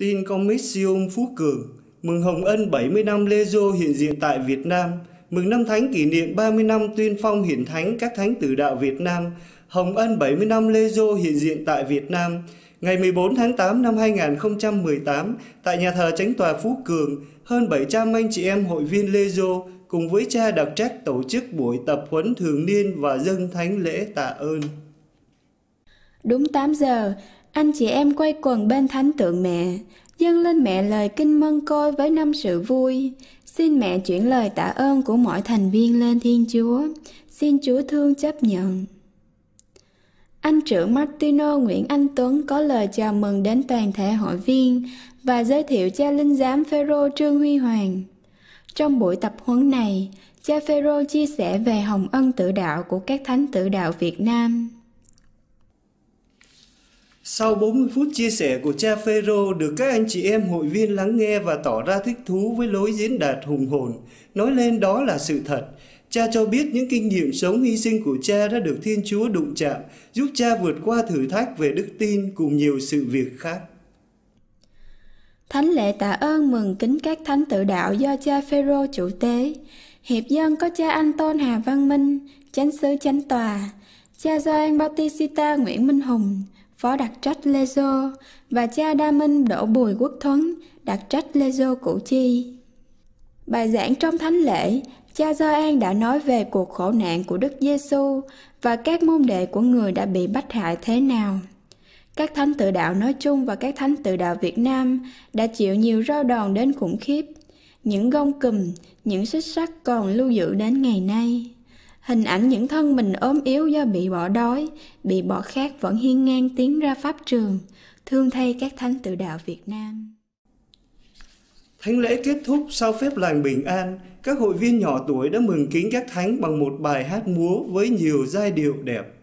Tin comic Siêu Phú Cường mừng Hồng Ân 70 năm Lê Dô hiện diện tại Việt Nam, mừng năm thánh kỷ niệm 30 năm tuyên phong hiển thánh các thánh tử đạo Việt Nam, Hồng Ân 70 năm Lê Dô hiện diện tại Việt Nam, ngày 14 tháng 8 năm 2018 tại nhà thờ Chánh tòa Phú Cường, hơn 700 anh chị em hội viên Lê Dô cùng với cha đặc trách tổ chức buổi tập huấn thường niên và dâng thánh lễ tạ ơn. Đúng 8 giờ, anh chị em quay quần bên thánh tượng mẹ, dâng lên mẹ lời kinh mân côi với năm sự vui. Xin mẹ chuyển lời tạ ơn của mọi thành viên lên Thiên Chúa. Xin Chúa thương chấp nhận. Anh trưởng Martino Nguyễn Anh Tuấn có lời chào mừng đến toàn thể hội viên và giới thiệu cha linh giám Phêrô Trương Huy Hoàng. Trong buổi tập huấn này, cha Phêrô chia sẻ về hồng ân tự đạo của các thánh tự đạo Việt Nam. Sau 40 phút chia sẻ của cha Phêrô được các anh chị em hội viên lắng nghe và tỏ ra thích thú với lối diễn đạt hùng hồn, nói lên đó là sự thật. Cha cho biết những kinh nghiệm sống hy sinh của cha đã được Thiên Chúa đụng chạm, giúp cha vượt qua thử thách về đức tin cùng nhiều sự việc khác. Thánh lễ tạ ơn mừng kính các thánh tự đạo do cha Phêrô chủ tế. Hiệp dân có cha Anh Tôn Hà Văn Minh, chánh xứ chánh tòa, cha Gioan Bautista Nguyễn Minh Hùng, phó đặc trách Lezo và cha Đa Minh Đỗ Bùi Quốc Thuấn, đặc trách Lezo Củ Chi. Bài giảng trong thánh lễ, cha Gioan đã nói về cuộc khổ nạn của Đức Giêsu và các môn đệ của người đã bị bắt hại thế nào. Các thánh tự đạo nói chung và các thánh tự đạo Việt Nam đã chịu nhiều roi đòn đến khủng khiếp. Những gông cùm, những xích sắt còn lưu giữ đến ngày nay hình ảnh những thân mình ốm yếu do bị bỏ đói, bị bỏ khát vẫn hiên ngang tiến ra pháp trường, thương thay các thánh tự đạo Việt Nam. Thánh lễ kết thúc sau phép lành bình an, các hội viên nhỏ tuổi đã mừng kính các thánh bằng một bài hát múa với nhiều giai điệu đẹp.